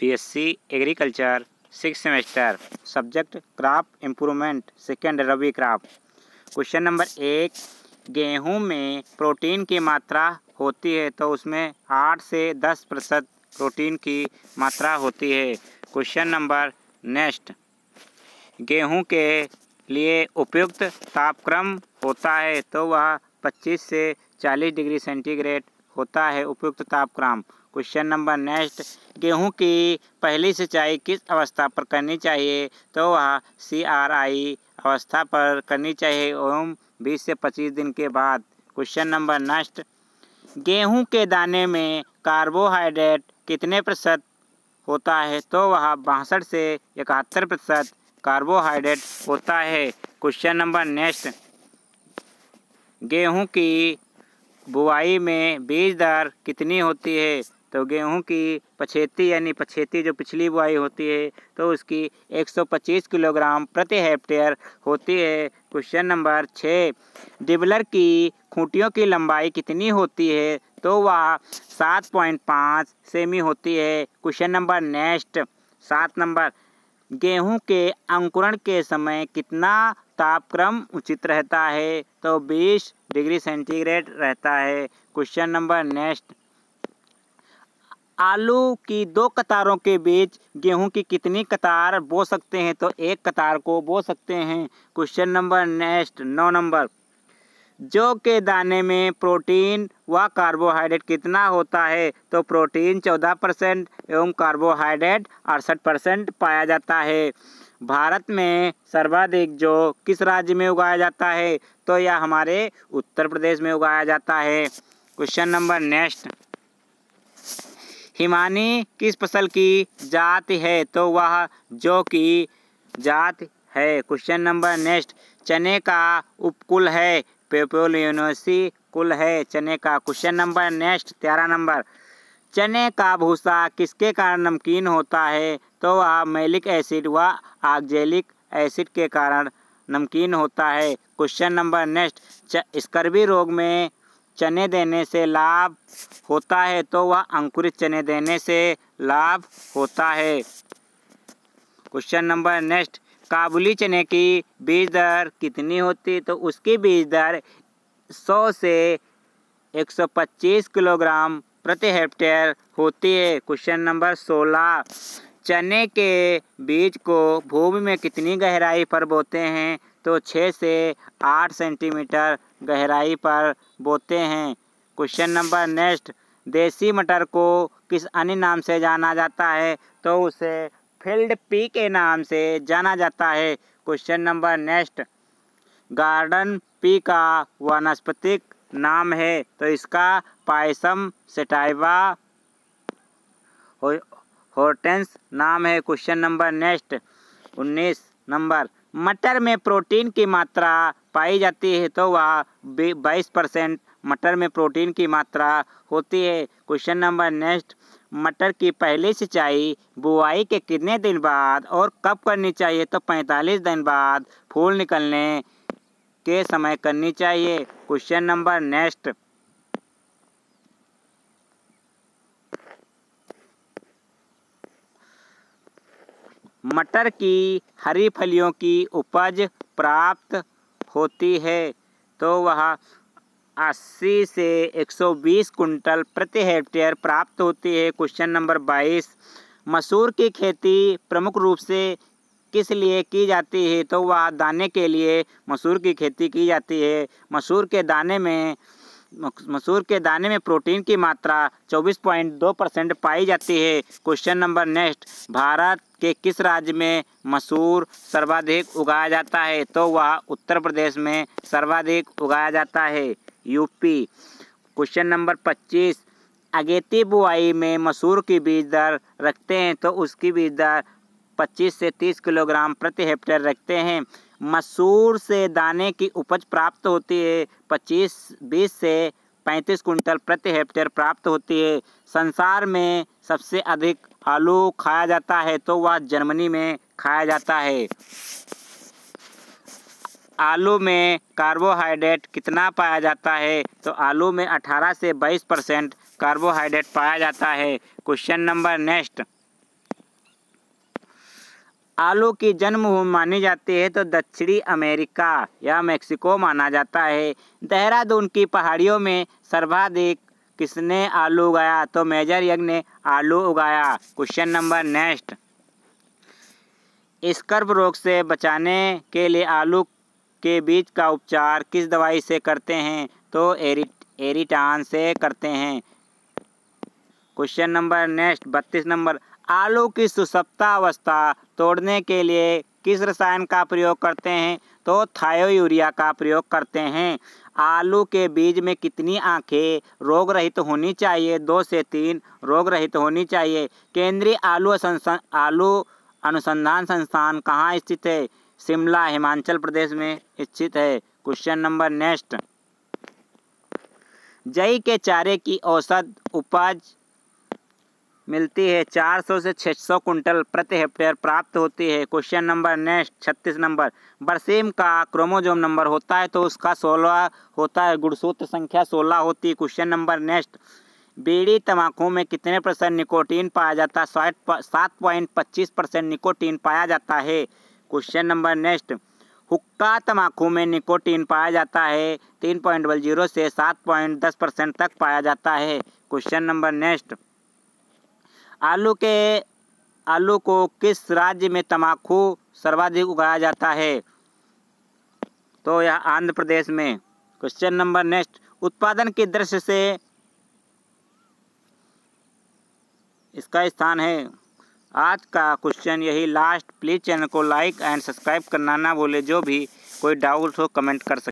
BSc agriculture six semester subject crop improvement second rabi crop question number एक गेहूं में protein की मात्रा होती है तो उसमें आठ से दस प्रतिशत प्रोटीन की मात्रा होती है क्वेश्चन नंबर नेक्स्ट गेहूं के लिए उपयुक्त तापक्रम होता है तो वह 25 से 40 डिग्री सेंटीग्रेड होता है उपयुक्त तापक्रम क्वेश्चन नंबर नेक्स्ट गेहूं की पहली सिंचाई किस अवस्था पर करनी चाहिए तो वह सी आर आई अवस्था पर करनी चाहिए ओम बीस से पच्चीस दिन के बाद क्वेश्चन नंबर नेक्स्ट गेहूं के दाने में कार्बोहाइड्रेट कितने प्रतिशत होता है तो वह बासठ से इकहत्तर प्रतिशत कार्बोहाइड्रेट होता है क्वेश्चन नंबर नेक्स्ट गेहूं की बुआई में बीज दर कितनी होती है तो गेहूं की पछेती यानी पछेती जो पिछली बुआई होती है तो उसकी 125 किलोग्राम प्रति हेक्टेयर होती है क्वेश्चन नंबर छः डिबलर की खूंटियों की लंबाई कितनी होती है तो वह 7.5 सेमी होती है क्वेश्चन नंबर नेक्स्ट सात नंबर गेहूं के अंकुरण के समय कितना तापक्रम उचित रहता है तो 20 डिग्री सेंटीग्रेड रहता है क्वेश्चन नंबर नेक्स्ट आलू की दो कतारों के बीच गेहूं की कितनी कतार बो सकते हैं तो एक कतार को बो सकते हैं क्वेश्चन नंबर नेक्स्ट नौ नंबर जो के दाने में प्रोटीन व कार्बोहाइड्रेट कितना होता है तो प्रोटीन चौदह परसेंट एवं कार्बोहाइड्रेट अड़सठ परसेंट पाया जाता है भारत में सर्वाधिक जो किस राज्य में उगाया जाता है तो यह हमारे उत्तर प्रदेश में उगाया जाता है क्वेश्चन नंबर नेक्स्ट हिमानी किस फसल की जात है तो वह जो की जात है क्वेश्चन नंबर नेक्स्ट चने का उपकुल है पेपोलियोनोसी कुल है चने का क्वेश्चन नंबर नेक्स्ट तेरह नंबर चने का भूसा किसके कारण नमकीन होता है तो वह मैलिक एसिड व आगजेलिक एसिड के कारण नमकीन होता है क्वेश्चन नंबर नेक्स्ट स्कर्वी रोग में चने देने से लाभ होता है तो वह अंकुरित चने देने से लाभ होता है क्वेश्चन नंबर नेक्स्ट काबुली चने की बीज दर कितनी होती तो उसकी बीज दर 100 से 125 किलोग्राम प्रति हेक्टेयर होती है क्वेश्चन नंबर 16 चने के बीज को भूमि में कितनी गहराई पर बोते हैं तो 6 से 8 सेंटीमीटर गहराई पर बोते हैं क्वेश्चन नंबर नेक्स्ट देसी मटर को किस अन्य नाम से जाना जाता है तो उसे फील्ड पी के नाम से जाना जाता है question number next garden pea का वनस्पतिक नाम है तो इसका पायसम सेटाइवा हो, होटेंस नाम है क्वेश्चन नंबर नेक्स्ट उन्नीस नंबर मटर में प्रोटीन की मात्रा पाई जाती है तो वह बाईस परसेंट मटर में प्रोटीन की मात्रा होती है क्वेश्चन नंबर नेक्स्ट मटर की पहली सिंचाई बुआई के कितने दिन बाद और कब करनी चाहिए तो 45 दिन बाद फूल निकलने के समय करनी चाहिए क्वेश्चन नंबर नेक्स्ट मटर की हरी फलियों की उपज प्राप्त होती है तो वह 80 से 120 कुंटल प्रति हेक्टेयर प्राप्त होती है क्वेश्चन नंबर 22 मसूर की खेती प्रमुख रूप से किस लिए की जाती है तो वह दाने के लिए मसूर की खेती की जाती है मसूर के दाने में मसूर के दाने में प्रोटीन की मात्रा 24.2 परसेंट पाई जाती है क्वेश्चन नंबर नेक्स्ट भारत के किस राज्य में मसूर सर्वाधिक उगाया जाता है तो वह उत्तर प्रदेश में सर्वाधिक उगाया जाता है यूपी क्वेश्चन नंबर 25 अगेती बुआई में मसूर की बीज दर रखते हैं तो उसकी बीज दर 25 से 30 किलोग्राम प्रति हेक्टेयर रखते हैं मसूर से दाने की उपज प्राप्त होती है पच्चीस बीस से पैंतीस कुंटल प्रति हेक्टेयर प्राप्त होती है संसार में सबसे अधिक आलू खाया जाता है तो वह जर्मनी में खाया जाता है आलू में कार्बोहाइड्रेट कितना पाया जाता है तो आलू में 18 से 22 परसेंट कार्बोहाइड्रेट पाया जाता है क्वेश्चन नंबर नेक्स्ट आलू की जन्मभूमि मानी जाती है तो दक्षिणी अमेरिका या मेक्सिको माना जाता है देहरादून की पहाड़ियों में सर्वाधिक किसने आलू उगाया तो मेजर यज्ञ ने आलू उगाया क्वेश्चन नंबर नेक्स्ट स्कर्ब रोग से बचाने के लिए आलू के बीज का उपचार किस दवाई से करते हैं तो एरिट एरिटान से करते हैं क्वेश्चन नंबर नेक्स्ट बत्तीस नंबर आलू की अवस्था तोड़ने के लिए किस रसायन का प्रयोग करते हैं तो थायो यूरिया का प्रयोग करते हैं आलू के बीज में कितनी आंखें रोग रहित तो होनी चाहिए दो से तीन रोग रहित तो होनी चाहिए केंद्रीय आलू आलू अनुसंधान संस्थान कहाँ स्थित है शिमला हिमाचल प्रदेश में स्थित है क्वेश्चन नंबर नेक्स्ट जई के चारे की औसत उपज मिलती है 400 से 600 कुंटल प्रति हेक्टेयर प्राप्त होती है क्वेश्चन नंबर नेक्स्ट छत्तीस नंबर बरसीम का क्रोमोजोम नंबर होता है तो उसका 16 होता है गुणसूत्र संख्या 16 होती है क्वेश्चन नंबर नेक्स्ट बीड़ी तंबाकू में कितने परसेंट निकोटीन पाया जाता है साठ सात पॉइंट पच्चीस परसेंट निकोटीन पाया जाता है क्वेश्चन नंबर नेक्स्ट हुक्का तंबाकू में निकोटीन पाया जाता है तीन पॉइंट डबल जीरो से सात पॉइंट दस परसेंट तक पाया जाता है क्वेश्चन नंबर नेक्स्ट आलू के आलू को किस राज्य में तंबाकू सर्वाधिक उगाया जाता है तो यह आंध्र प्रदेश में क्वेश्चन नंबर नेक्स्ट उत्पादन की दृश्य से इसका स्थान है आज का क्वेश्चन यही लास्ट प्लीज़ चैनल को लाइक एंड सब्सक्राइब करना ना बोले जो भी कोई डाउट हो कमेंट कर सकते